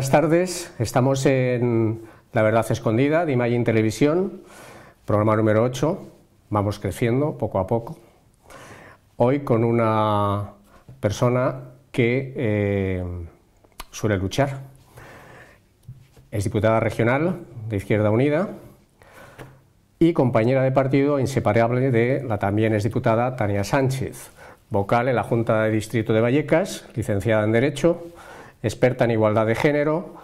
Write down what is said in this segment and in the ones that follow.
Buenas tardes, estamos en La Verdad Escondida de Imagine Televisión, programa número 8. Vamos creciendo poco a poco. Hoy con una persona que eh, suele luchar. Es diputada regional de Izquierda Unida y compañera de partido inseparable de la también es diputada Tania Sánchez, vocal en la Junta de Distrito de Vallecas, licenciada en Derecho experta en igualdad de género,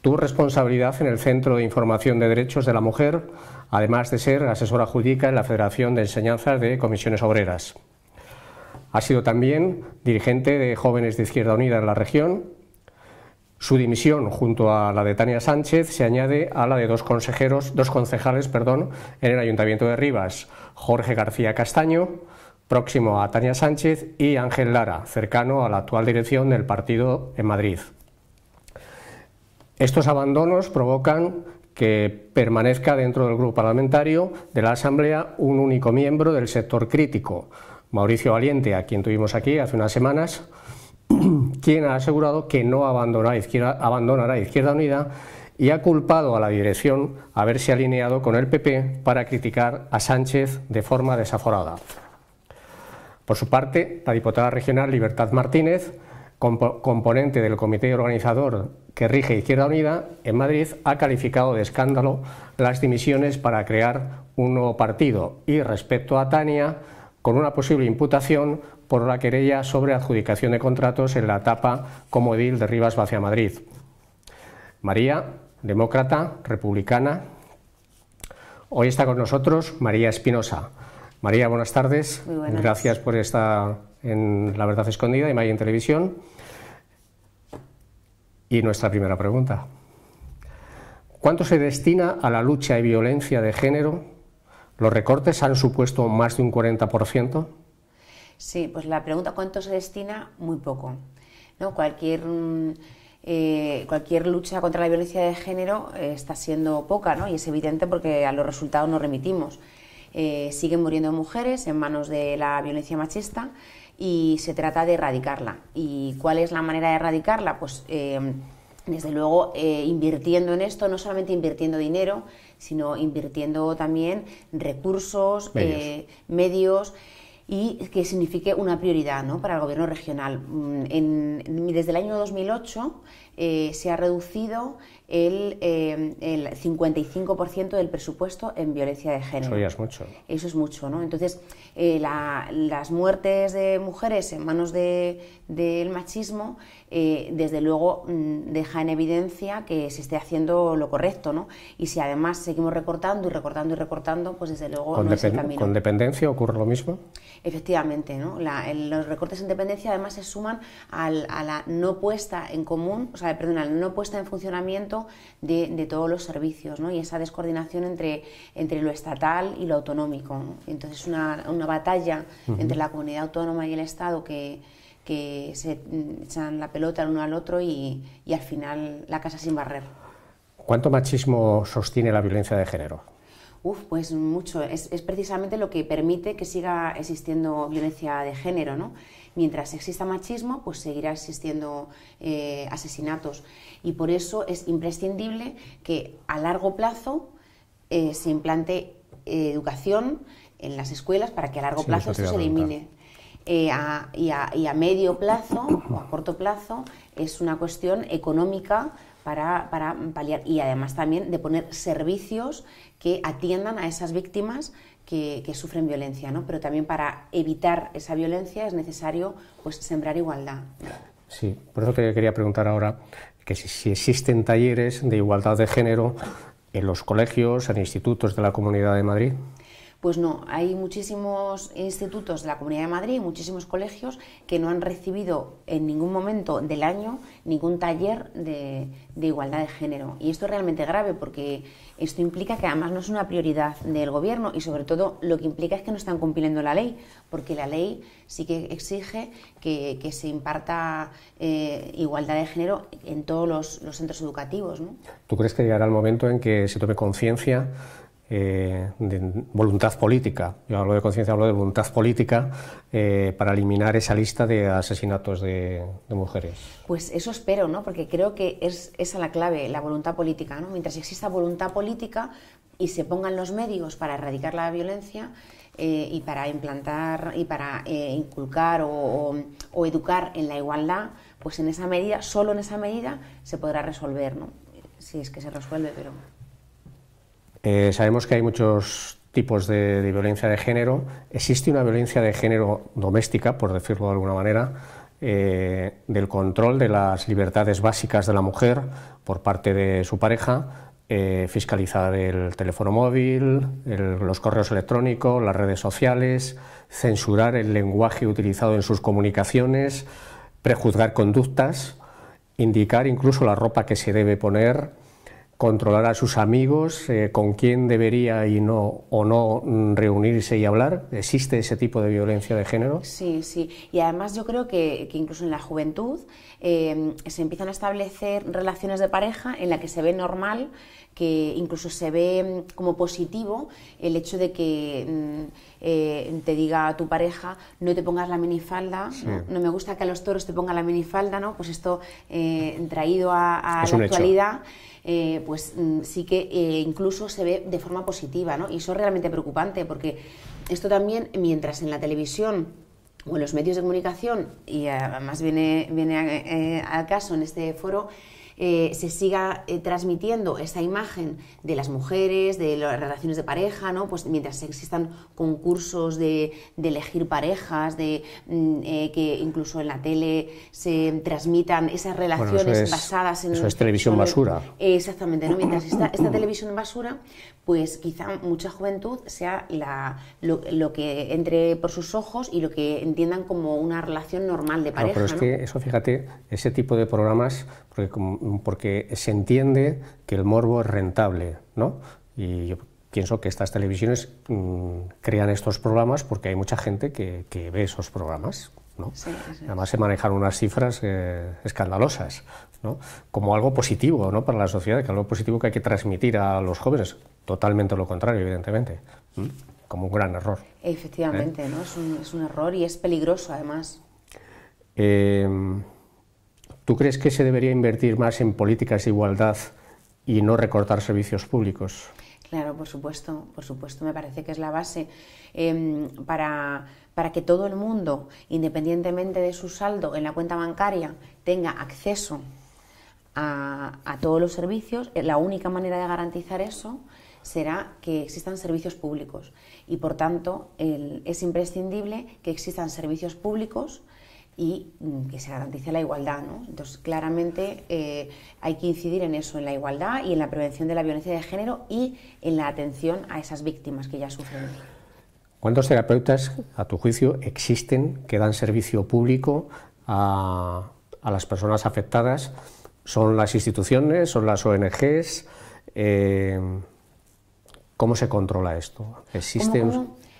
tu responsabilidad en el Centro de Información de Derechos de la Mujer, además de ser asesora jurídica en la Federación de Enseñanzas de Comisiones Obreras. Ha sido también dirigente de Jóvenes de Izquierda Unida en la región. Su dimisión junto a la de Tania Sánchez se añade a la de dos consejeros, dos concejales, perdón, en el Ayuntamiento de Rivas, Jorge García Castaño próximo a Tania Sánchez, y Ángel Lara, cercano a la actual dirección del partido en Madrid. Estos abandonos provocan que permanezca dentro del grupo parlamentario de la Asamblea un único miembro del sector crítico, Mauricio Valiente, a quien tuvimos aquí hace unas semanas, quien ha asegurado que no abandonará Izquierda, Unida y ha culpado a la dirección haberse alineado con el PP para criticar a Sánchez de forma desaforada. Por su parte, la diputada regional Libertad Martínez, componente del comité organizador que rige Izquierda Unida en Madrid, ha calificado de escándalo las dimisiones para crear un nuevo partido y respecto a Tania, con una posible imputación por la querella sobre adjudicación de contratos en la etapa como edil de Rivas hacia Madrid. María, demócrata, republicana. Hoy está con nosotros María Espinosa María, buenas tardes. Gracias por estar en La Verdad Escondida, y en Televisión. Y nuestra primera pregunta. ¿Cuánto se destina a la lucha y violencia de género? ¿Los recortes han supuesto más de un 40%? Sí, pues la pregunta ¿cuánto se destina? Muy poco. ¿no? Cualquier, mm, eh, cualquier lucha contra la violencia de género eh, está siendo poca ¿no? y es evidente porque a los resultados nos remitimos. Eh, siguen muriendo mujeres en manos de la violencia machista y se trata de erradicarla. ¿Y cuál es la manera de erradicarla? Pues em, desde luego eh, invirtiendo en esto, no solamente invirtiendo dinero, sino invirtiendo también recursos, eh, medios, y que signifique una prioridad para el gobierno regional. Mm, desde el año 2008 se ha reducido el, 55% eh, del presupuesto en violencia de género. Eso ya es mucho. Eso es mucho, ¿no? Entonces, eh, las muertes de mujeres en manos del de, machismo, eh, desde luego, mm, deja en evidencia que se esté haciendo lo correcto, ¿no? Y si además seguimos recortando y recortando y recortando, pues desde luego con no es el camino. ¿Con dependencia ocurre lo mismo? Efectivamente, ¿no? los recortes en dependencia además se suman a la no puesta en común, o sea, perdón, a la no puesta en funcionamiento de, todos los servicios ¿no? y esa descoordinación entre, lo estatal y lo autonómico. Entonces, una, una batalla entre la comunidad autónoma y el Estado que, que se mm, echan la pelota el uno al otro y, al final la casa sin barrer. ¿Cuánto machismo sostiene la violencia de género? Uf, pues mucho. Es, es, precisamente lo que permite que siga existiendo violencia de género, ¿no? Mientras exista machismo, pues seguirá existiendo eh, asesinatos. Y por eso es imprescindible que a largo plazo eh, se implante eh, educación en las escuelas para que a largo plazo esto se elimine. y, a, y, a, medio plazo o a corto plazo es una cuestión económica para, para paliar y además también de poner servicios que atiendan a esas víctimas que, sufren violencia, ¿no? Pero también para evitar esa violencia es necesario pues sembrar igualdad. Sí, por eso te quería preguntar ahora que si existen talleres de igualdad de género en los colegios, en institutos de la Comunidad de Madrid. Pues no, hay muchísimos institutos de la Comunidad de Madrid, y muchísimos colegios que no han recibido en ningún momento del año ningún taller de, igualdad de género. Y esto es realmente grave porque esto implica que además no es una prioridad del Gobierno y sobre todo lo que implica es que no están cumpliendo la ley, porque la ley sí que exige que, se imparta eh, igualdad de género en todos los, centros educativos. ¿Tú crees que llegará el momento en que se tome conciencia? Eh, de voluntad política, yo hablo de conciencia, hablo de voluntad política, eh, para eliminar esa lista de asesinatos de, mujeres. Pues eso espero, ¿no? Porque creo que es esa la clave, la voluntad política, Mientras exista voluntad política y se pongan los medios para erradicar la violencia eh, y para implantar y para inculcar o, o educar en la igualdad, pues en esa medida, solo en esa medida, se podrá resolver, ¿no? Si es que se resuelve, pero... Eh, sabemos que hay muchos tipos de, violencia de género. Existe una violencia de género doméstica, por decirlo de alguna manera, eh, del control de las libertades básicas de la mujer por parte de su pareja, eh, fiscalizar el teléfono móvil, los correos electrónicos, las redes sociales, censurar el lenguaje utilizado en sus comunicaciones, prejuzgar conductas, indicar incluso la ropa que se debe poner controlar a sus amigos, eh, con quién debería y no o no reunirse y hablar. ¿Existe ese tipo de violencia de género? Sí, sí. Y además yo creo que, incluso en la juventud eh, se empiezan a establecer relaciones de pareja en la que se ve normal que incluso se ve mm, como positivo el hecho de que mm, eh, te diga a tu pareja no te pongas la minifalda, ¿no? me gusta que a los toros te pongan la minifalda, ¿no? Pues esto eh, traído a, la actualidad. Eh, pues mm, sí que incluso se ve de forma positiva, ¿no? Y eso es realmente preocupante porque esto también, mientras en la televisión o en los medios de comunicación, y además viene, viene al caso en este foro, eh, se siga eh, transmitiendo esa imagen de las mujeres, de las relaciones de pareja, ¿no? Pues mientras existan concursos de, elegir parejas, de mm, eh, que incluso en la tele se transmitan esas relaciones basadas en... Eso es televisión basura. exactamente, ¿no? Mientras esta televisión basura, pues quizá mucha juventud sea la, lo, que entre por sus ojos y lo que entiendan como una relación normal de pareja. pero es que eso, fíjate, ese tipo de programas, porque, se entiende que el morbo es rentable, ¿no? Y yo pienso que estas televisiones mm, crean estos programas porque hay mucha gente que, ve esos programas. ¿no? Además se manejan unas cifras eh, escandalosas, ¿no? como algo positivo ¿no? para la sociedad, que algo positivo que hay que transmitir a los jóvenes totalmente lo contrario, evidentemente, como un gran error. Efectivamente, ¿eh? ¿no? Es un, es un, error y es peligroso además. Em, ¿Tú crees que se debería invertir más en políticas de igualdad y no recortar servicios públicos? Claro, por supuesto, por supuesto, me parece que es la base em, para, que todo el mundo, independientemente de su saldo en la cuenta bancaria, tenga acceso a, a todos los servicios. La única manera de garantizar eso será que existan servicios públicos y, por tanto, es imprescindible que existan servicios públicos y mm, que se garantice la igualdad. Entonces, claramente eh, hay que incidir en eso, en la igualdad y en la prevención de la violencia de género y en la atención a esas víctimas que ya sufren. ¿Cuántos terapeutas, a tu juicio, existen que dan servicio público a, las personas afectadas? ¿Son las instituciones? ¿Son las ONGs? Eh, ¿Cómo se controla esto? Existe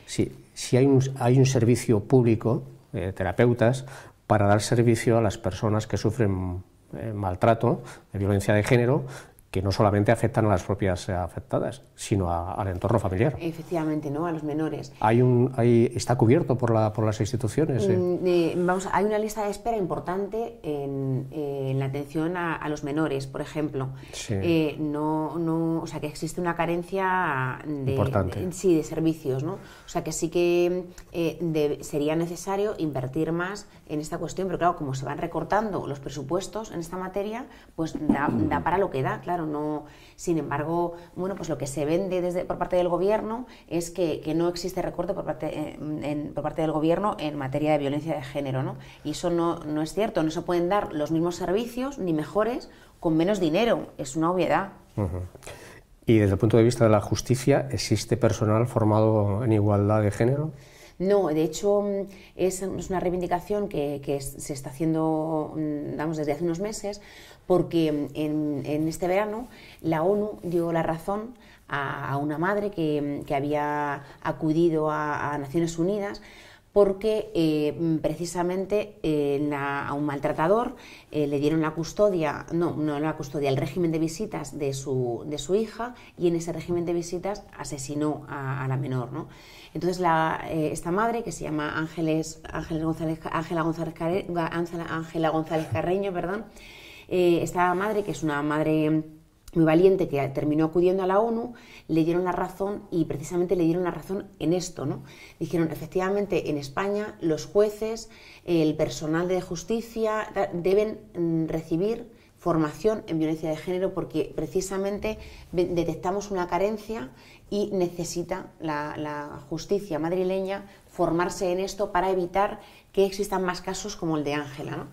Sí, si hay un, hay un servicio público, eh, terapeutas, para dar servicio a las personas que sufren eh, maltrato, violencia de género, que no solamente afectan a las propias eh, afectadas, sino al entorno familiar. Efectivamente, ¿no? A los menores. Hay un, está cubierto por, la, por las instituciones. Mm, vamos, hay una lista de espera importante en, en la atención a, los menores, por ejemplo. Eh, no, no, o sea, que existe una carencia de, sí, de servicios, ¿no? O sea, que sí que eh, sería necesario invertir más en esta cuestión, pero claro, como se van recortando los presupuestos en esta materia, pues mm. da, para lo que da, claro, no... Sin embargo, bueno, pues lo que se vende desde, por parte del gobierno es que, no existe recorte por parte, eh, en, por parte del gobierno en materia de violencia de género, Y eso no, no es cierto, no se pueden dar los mismos servicios ni mejores con menos dinero. Es una obviedad. ¿Y desde el punto de vista de la justicia, existe personal formado en igualdad de género? No, de hecho mm, es, una reivindicación que, se está haciendo mm, desde hace unos meses porque mm, en, este verano la ONU dio la razón a, una madre que, había acudido a Naciones Unidas porque eh, precisamente eh, a un maltratador eh, le dieron la custodia, no, no la custodia, el régimen de visitas de su, hija y en ese régimen de visitas asesinó a, la menor. Entonces esta madre, que se llama Ángeles, Ángeles González, Ángela, González González Carreño, perdón, esta madre, que es una madre muy valiente que terminó acudiendo a la ONU, le dieron la razón y precisamente le dieron la razón en esto, ¿no? Dijeron, efectivamente, en España los jueces, el personal de justicia deben mm, recibir formación en violencia de género porque precisamente detectamos una carencia y necesita la, justicia madrileña formarse en esto para evitar que existan más casos como el de Ángela, ¿no?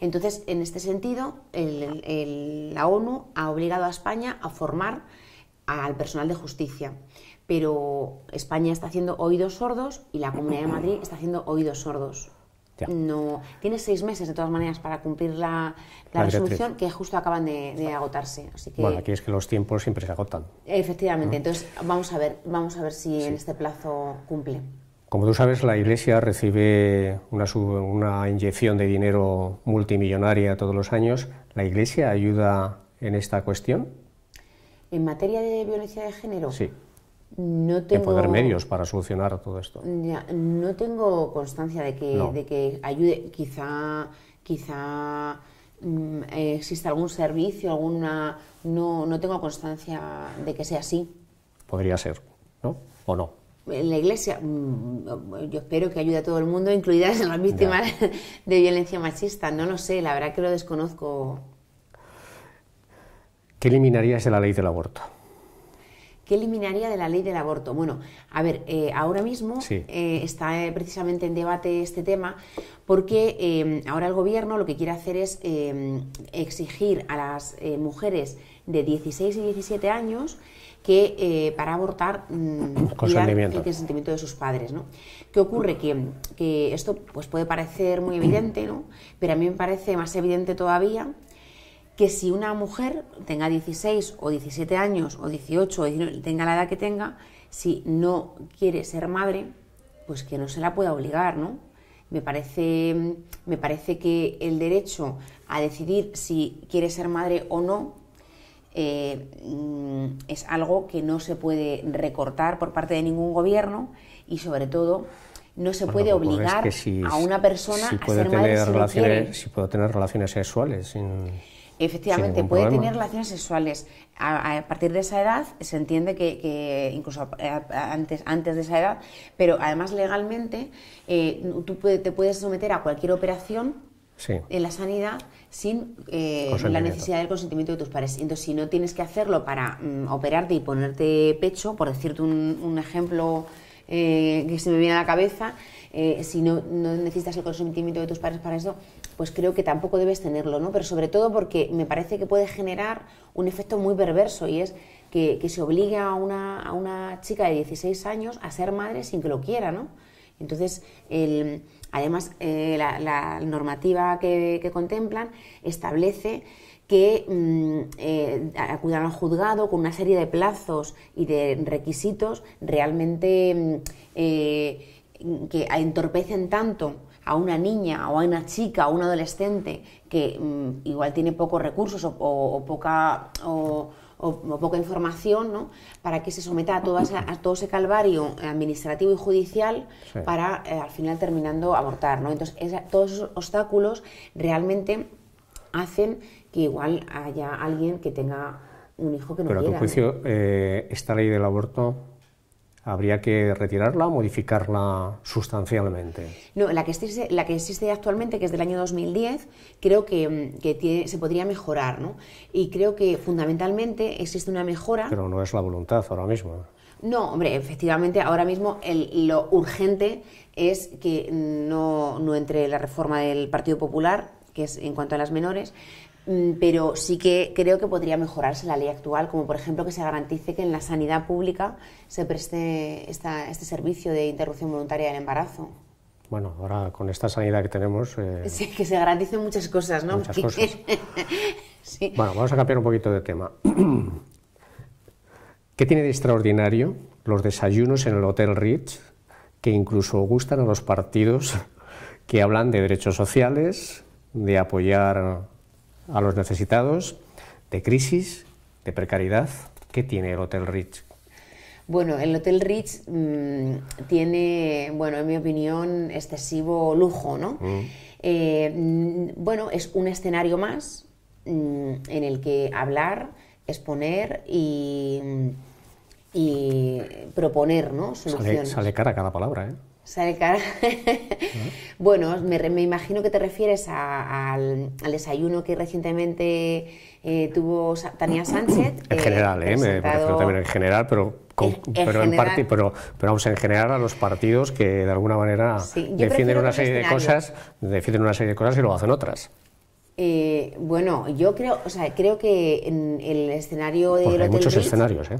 Entonces, en este sentido, la ONU ha obligado a España a formar al personal de justicia. Pero España está haciendo oídos sordos y la Comunidad de Madrid está haciendo oídos sordos. No, tiene seis meses de todas maneras para cumplir la, resolución que justo acaban de, agotarse. bueno, aquí es que los tiempos siempre se agotan. Efectivamente, entonces vamos a ver, vamos a ver si en este plazo cumple. Como tú sabes, la Iglesia recibe una, inyección de dinero multimillonaria todos los años. ¿La Iglesia ayuda en esta cuestión? En materia de violencia de género. Sí. No tengo... poder medios para solucionar todo esto. no tengo constancia de que, que ayude. Quizá, quizá mm, exista algún servicio, alguna. No, no tengo constancia de que sea así. Podría ser, ¿no? ¿O no? en la iglesia, mm, mm, yo espero que ayude a todo el mundo, incluidas las víctimas de violencia machista. No lo sé, la verdad que lo desconozco. ¿Qué eliminaría de la ley del aborto? ¿Qué eliminaría de la ley del aborto? Bueno, a ver, eh, ahora mismo eh, está eh, precisamente en debate este tema porque ahora el gobierno lo que quiere hacer es exigir a las mujeres de 16 y 17 años que eh, para abortar mm, cuidar el consentimiento de sus padres. ¿no? ¿Qué ocurre? Que, esto pues, puede parecer muy evidente, ¿no? pero a mí me parece más evidente todavía que si una mujer tenga 16 o 17 años o 18 o tenga la edad que tenga, si no quiere ser madre, pues que no se la pueda obligar, ¿no? Me parece, me parece que el derecho a decidir si quiere ser madre o no eh, mm, es algo que no se puede recortar por parte de ningún gobierno y sobre todo no se puede obligar a una persona a ser madre relaciones, si puedo tener relaciones sexuales sin, Efectivamente, puede tener relaciones sexuales. A, partir de esa edad se entiende que, incluso antes, antes de esa edad, pero además legalmente eh, tú te puedes someter a cualquier operación en la sanidad sin eh, la necesidad del consentimiento de tus padres. Entonces, si no tienes que hacerlo para mm, operarte y ponerte pecho, por decirte un, ejemplo eh, que se me viene a la cabeza, eh, si no, no, necesitas el consentimiento de tus padres para eso, pues creo que tampoco debes tenerlo, ¿no? Pero sobre todo porque me parece que puede generar un efecto muy perverso y es que, se obliga a una, a una, chica de 16 años a ser madre sin que lo quiera, ¿no? Entonces, el Además, eh, la, normativa que, contemplan establece que mm, eh, al juzgado con una serie de plazos y de requisitos realmente mm, eh, que entorpecen tanto a una niña o a una chica o a un adolescente que mm, igual tiene pocos recursos o, poca o, poca información, ¿no? Para que se someta a, a todo ese calvario administrativo y judicial para eh, al final terminando abortar, ¿no? Entonces, todos esos obstáculos realmente hacen que igual haya alguien que tenga un hijo que no quiera. Pero a tu juicio, eh, esta ley del aborto habría que retirarla o modificarla sustancialmente. No, la que existe, la que existe actualmente, que es del año 2010, creo que, mm, se podría mejorar, ¿no? Y creo que fundamentalmente existe una mejora. Pero no es la voluntad ahora mismo. No, hombre, efectivamente, ahora mismo lo urgente es que no, no entre la reforma del Partido Popular, que es en cuanto a las menores, Mm, pero sí que creo que podría mejorarse la ley actual, como por ejemplo que se garantice que en la sanidad pública se preste este servicio de interrupción voluntaria del embarazo. Bueno, ahora con esta sanidad que tenemos... Eh, sí, que se garanticen muchas cosas, ¿no? Muchas cosas. Bueno, vamos a cambiar un poquito de tema. ¿Qué tiene de extraordinario los desayunos en el Hotel rich que incluso gustan a los partidos que hablan de derechos sociales, de apoyar a los necesitados de crisis, de precariedad. ¿Qué tiene el Hotel Rich? Bueno, el Hotel Rich mm, tiene, bueno, en mi opinión, excesivo lujo, ¿no? Mm. Eh, mm, bueno, es un escenario más en el que hablar, exponer y, y proponer, ¿no? Soluciones. Sale, sale cara cada palabra, ¿eh? cara. bueno, me, imagino que te refieres al, desayuno que recientemente eh, tuvo Tania Sánchez. en eh, general, eh, me refiero también en general, pero, pero, en, parte, pero, pero vamos, en general a los partidos que de alguna manera defienden una serie de cosas, defienden una serie de cosas y luego hacen otras. Eh, bueno, yo creo, o sea, creo que en el escenario de hay muchos escenarios, ¿eh?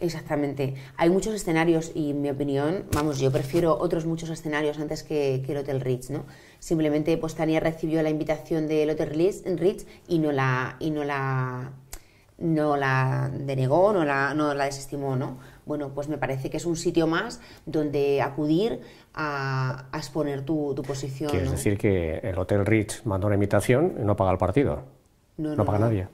Exactamente. Hay muchos escenarios y en mi opinión, vamos, yo prefiero otros muchos escenarios antes que, el Hotel Rich, ¿no? Simplemente pues Tania recibió la invitación del Hotel Rich y no la, y no la, no la denegó, no la, no la desestimó, ¿no? Bueno, pues me parece que es un sitio más donde acudir a, exponer tu, posición. Es decir que el Hotel Rich mandó la invitación y no paga el partido. no paga nadie.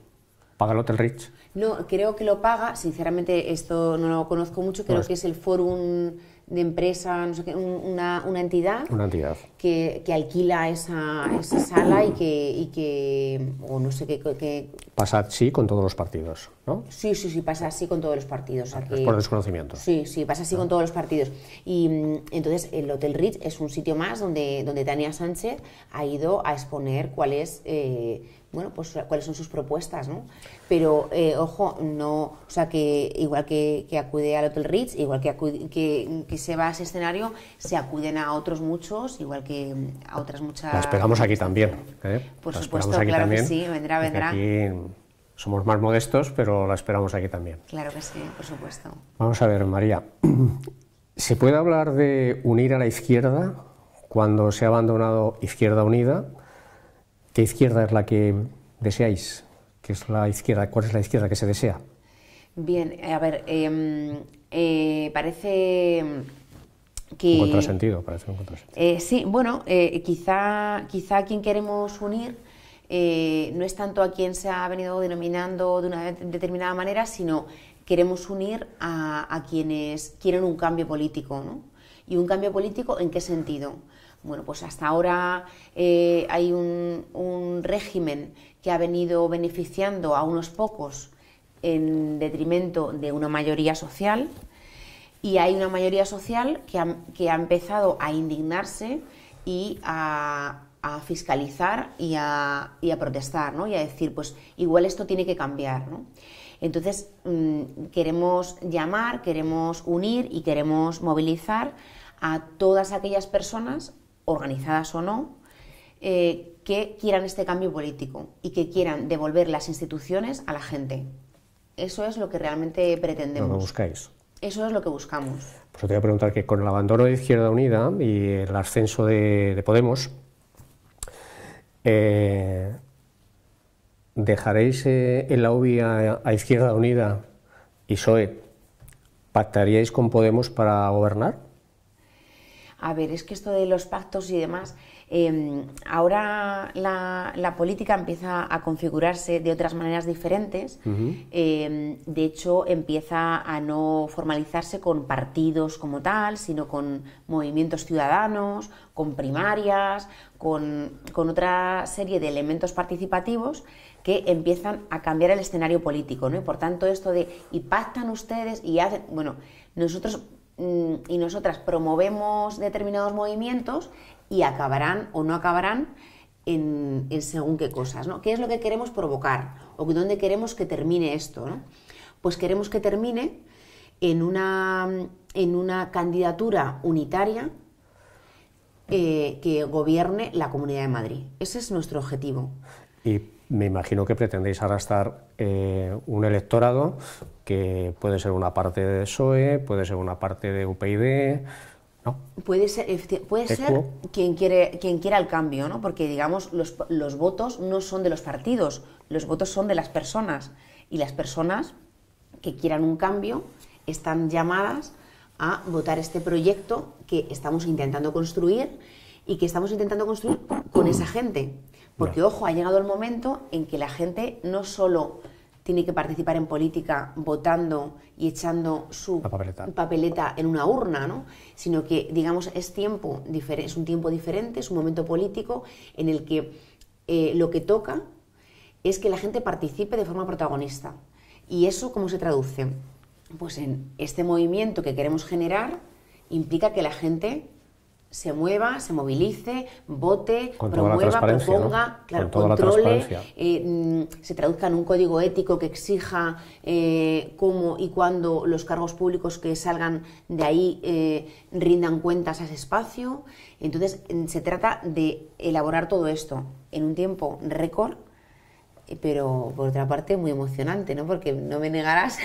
¿Paga el Hotel Rich? No, creo que lo paga, sinceramente esto no lo conozco mucho, creo pues- que es el foro de Empresa, no sé qué, una, entidad. Una entidad. Que, alquila esa, sala y que, o no sé qué... Pasa así con todos los partidos, ¿no? Sí, sí, sí, pasa así con todos los partidos. Ah, por desconocimiento. Sí, sí, pasa así con ah. todos los partidos. Y mm, entonces el Hotel Rich es un sitio más donde, donde Tania Sánchez ha ido a exponer cuál es... Eh, bueno, pues cuáles son sus propuestas, ¿no? Pero, eh, ojo, no, o sea, que igual que, acude al Hotel Ritz, igual que, que, se va a ese escenario, se acuden a otros muchos, igual que a otras muchas... La esperamos aquí también, ¿eh? Por supuesto, aquí claro también, que sí, vendrá, vendrá. Aquí somos más modestos, pero la esperamos aquí también. Claro que sí, por supuesto. Vamos a ver, María, ¿se puede hablar de unir a la izquierda cuando se ha abandonado Izquierda Unida ¿Qué izquierda es la que deseáis? ¿Qué es la izquierda? ¿Cuál es la izquierda que se desea? Bien, a ver, em, eh, parece que... Un contrasentido, parece un contrasentido. Eh, sí, bueno, eh, quizá, quizá a quien queremos unir eh, no es tanto a quien se ha venido denominando de una determinada manera, sino queremos unir a, a quienes quieren un cambio político, ¿no? ¿Y un cambio político en qué sentido? Bueno, pues hasta ahora eh, hay un, régimen que ha venido beneficiando a unos pocos en detrimento de una mayoría social y hay una mayoría social que ha, empezado a indignarse y a, fiscalizar y a, protestar ¿no? y a decir, pues igual esto tiene que cambiar. Entonces, mm, queremos llamar, queremos unir y queremos movilizar a todas aquellas personas organizadas o no, eh, que quieran este cambio político y que quieran devolver las instituciones a la gente. Eso es lo que realmente pretendemos. Lo buscáis. Eso es lo que buscamos. Pues te voy a preguntar que con el abandono de Izquierda Unida y el ascenso de, Podemos, eh, ¿dejaréis eh, en la UBI a, Izquierda Unida y Soe ¿Pactaríais con Podemos para gobernar? a ver, es que esto de los pactos y demás, em, ahora la, política empieza a configurarse de otras maneras diferentes. Em, de hecho, empieza a no formalizarse con partidos como tal, sino con movimientos ciudadanos, con primarias, con, otra serie de elementos participativos que empiezan a cambiar el escenario político, ¿no? por tanto esto de y pactan ustedes y hacen, bueno, nosotros Mm, y nosotras promovemos determinados movimientos y acabarán o no acabarán en, según qué cosas, ¿no? ¿Qué es lo que queremos provocar? ¿O dónde queremos que termine esto? Pues queremos que termine en una, en una candidatura unitaria eh, que gobierne la Comunidad de Madrid. Ese es nuestro objetivo. Y me imagino que pretendéis arrastrar eh, un electorado que puede ser una parte de SOE, puede ser una parte de UPyD, ¿no? Puede ser, puede ser quien, quiere, quien quiera el cambio, ¿no? Porque, digamos, los, los votos no son de los partidos, los votos son de las personas. Y las personas que quieran un cambio están llamadas a votar este proyecto que estamos intentando construir y que estamos intentando construir con esa gente. Porque, ojo, ha llegado el momento en que la gente no solo tiene que participar en política votando y echando su papeleta. en una urna, ¿no? Sino que, digamos, es tiempo es un tiempo diferente, es un momento político en el que eh, lo que toca es que la gente participe de forma protagonista. ¿Y eso cómo se traduce? Pues en este movimiento que queremos generar implica que la gente se mueva, se movilice, vote, promueva, proponga, controle, eh, mm, se traduzca en un código ético que exija eh, cómo y cuándo los cargos públicos que salgan de ahí eh, rindan cuentas a ese espacio. Entonces, mm, se trata de elaborar todo esto en un tiempo récord pero por otra parte muy emocionante, ¿no? Porque no me negarás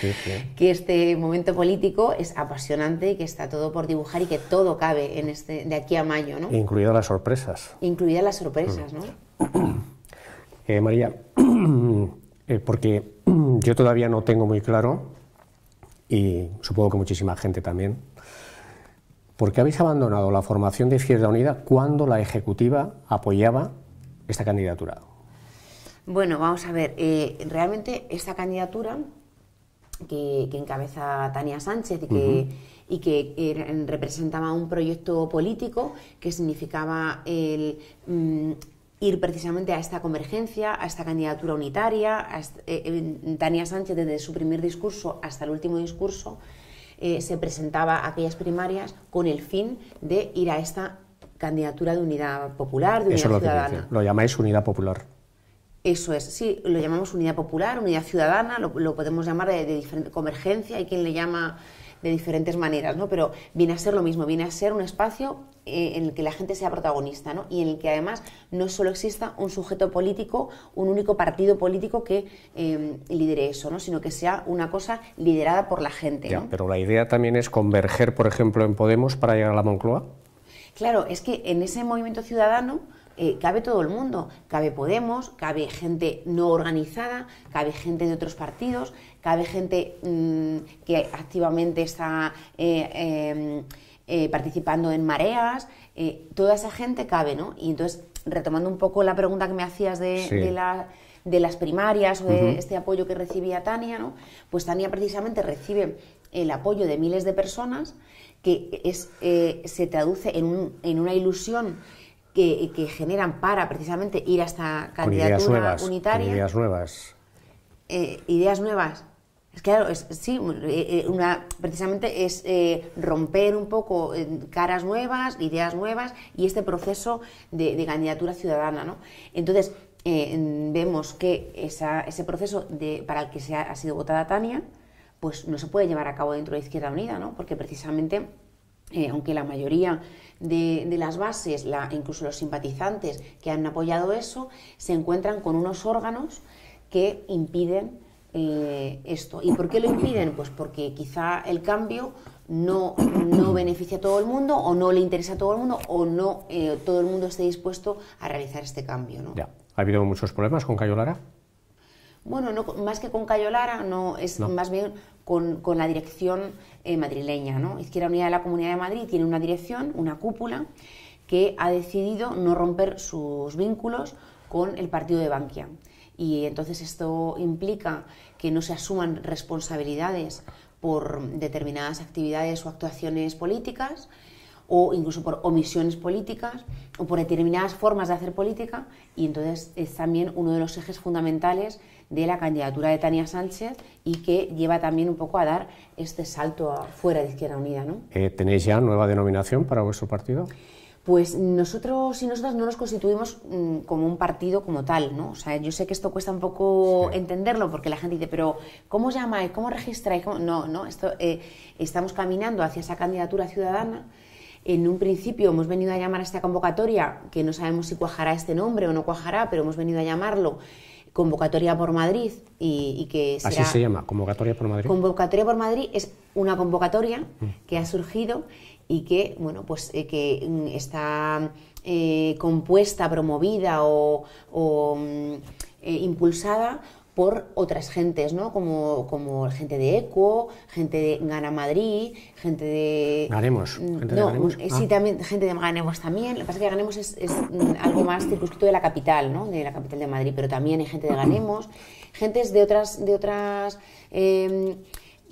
que este momento político es apasionante y que está todo por dibujar y que todo cabe en este de aquí a mayo, ¿no? Incluidas las sorpresas. Incluidas las sorpresas, ¿no? Eh, María, eh, porque yo todavía no tengo muy claro y supongo que muchísima gente también. ¿Por qué habéis abandonado la formación de Izquierda Unida cuando la ejecutiva apoyaba esta candidatura? Bueno, vamos a ver, eh, realmente esta candidatura que, encabeza Tania Sánchez y que, eh, representaba un proyecto político que significaba mm, ir precisamente a esta convergencia, a esta candidatura unitaria. Eh, Tania Sánchez, desde su primer discurso hasta el último discurso, se presentaba a aquellas primarias con el fin de ir a esta candidatura de unidad popular, de unidad ciudadana. Lo llamáis unidad popular. Eso es, sí, lo llamamos unidad popular, unidad ciudadana, lo, podemos llamar de, diferente convergencia, hay quien le llama de diferentes maneras, ¿no? Pero viene a ser lo mismo, viene a ser un espacio eh, en el que la gente sea protagonista, ¿no? Y en el que además no solo exista un sujeto político, un único partido político que em, lidere eso, ¿no? Sino que sea una cosa liderada por la gente. Pero la idea también es converger, por ejemplo, en Podemos para llegar a la Moncloa. Claro, es que en ese movimiento ciudadano eh, cabe todo el mundo, cabe Podemos, cabe gente no organizada, cabe gente de otros partidos, cabe gente mm, que activamente está eh, em, eh, participando en mareas, toda esa gente cabe, ¿no? Y entonces, retomando un poco la pregunta que me hacías de, las primarias o de este apoyo que recibía Tania, ¿no? Pues Tania precisamente recibe el apoyo de miles de personas que se traduce en, en una ilusión que, generan para precisamente ir a esta candidatura ideas nuevas, unitaria. ideas nuevas. Eh, ideas nuevas. Es claro, sí, eh, eh, una, precisamente es romper un poco caras nuevas, ideas nuevas y este proceso de, candidatura ciudadana, ¿no? Entonces, vemos que ese proceso para el que se ha, sido votada Tania, pues no se puede llevar a cabo dentro de Izquierda Unida, ¿no? Porque precisamente, aunque la mayoría de, las bases, la, incluso los simpatizantes que han apoyado eso, se encuentran con unos órganos que impiden eh, esto. ¿Y por qué lo impiden? Pues porque quizá el cambio no, no, beneficia a todo el mundo o no le interesa a todo el mundo o no eh, todo el mundo esté dispuesto a realizar este cambio. ¿no? ¿Ha habido muchos problemas con Cayo Lara? Bueno, no, más que con Cayo Lara, no, es más bien con, la dirección eh, madrileña. Izquierda Unida de la Comunidad de Madrid tiene una dirección, una cúpula, que ha decidido no romper sus vínculos con el partido de Bankia. Y entonces esto implica que no se asuman responsabilidades por determinadas actividades o actuaciones políticas, o incluso por omisiones políticas o por determinadas formas de hacer política y entonces es también uno de los ejes fundamentales de la candidatura de Tania Sánchez y que lleva también un poco a dar este salto fuera de Izquierda Unida. ¿no? Eh, ¿Tenéis ya nueva denominación para vuestro partido? pues nosotros y nosotras no nos constituimos mm, como un partido como tal, ¿no? O sea, yo sé que esto cuesta un poco entenderlo porque la gente dice, pero ¿cómo os llamáis? ¿Cómo registráis? No, no, esto, eh, estamos caminando hacia esa candidatura ciudadana. En un principio hemos venido a llamar a esta convocatoria, que no sabemos si cuajará este nombre o no cuajará, pero hemos venido a llamarlo Convocatoria por Madrid y, que será, Así se llama, Convocatoria por Madrid. Convocatoria por Madrid es una convocatoria mm. que ha surgido y que, bueno, pues eh, que mm, está eh, compuesta, promovida o, mm, eh, impulsada por otras gentes, ¿no? Como, como gente de ECO, gente de Gana Madrid, gente de... Ganemos, mm, gente no, eh, Sí, ah. también, gente de Ganemos también. Lo que pasa es que Ganemos es, mm, algo más circunscrito de la capital, ¿no? De la capital de Madrid, pero también hay gente de Ganemos, gentes de otras... De otras em,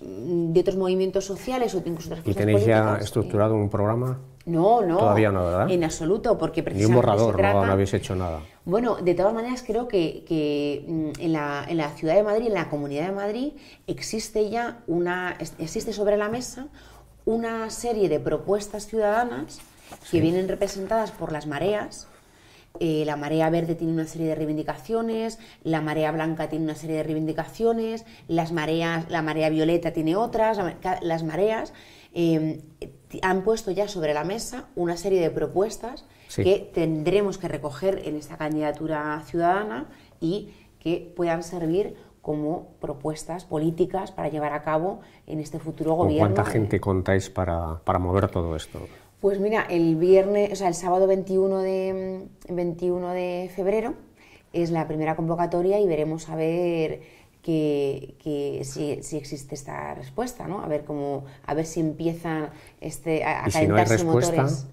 Mm, de otros movimientos sociales o incluso otras ¿Y tenéis ya estructurado eh, un programa? No, no. Todavía no, ¿verdad? En absoluto, porque precisamente. Ni un borrador, no, habéis hecho nada. Bueno, de todas maneras, creo que, mm, en, la, en, la, ciudad de Madrid, en la comunidad de Madrid, existe ya una. existe sobre la mesa una serie de propuestas ciudadanas que vienen representadas por las mareas eh, la marea verde tiene una serie de reivindicaciones, la marea blanca tiene una serie de reivindicaciones, las mareas, la marea violeta tiene otras, las mareas em, han puesto ya sobre la mesa una serie de propuestas que tendremos que recoger en esta candidatura ciudadana y que puedan servir como propuestas políticas para llevar a cabo en este futuro gobierno. ¿Cuánta gente contáis para mover todo esto? Pues mira, el viernes, o sea, el sábado 21 de, 21 de febrero es la primera convocatoria y veremos a ver que, que si, si, existe esta respuesta, ¿no? A ver cómo, a ver si empiezan este, a, calentarse motores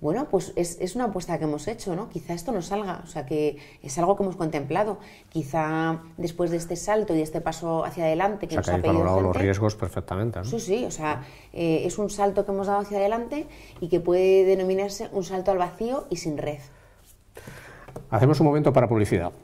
bueno, pues es, una apuesta que hemos hecho, ¿no? Quizá esto no salga, o sea, que es algo que hemos contemplado. Quizá después de este salto y este paso hacia adelante que nos ha los riesgos perfectamente. ¿no? Sí, sí, o sea, eh, es un salto que hemos dado hacia adelante y que puede denominarse un salto al vacío y sin red. Hacemos un momento para publicidad.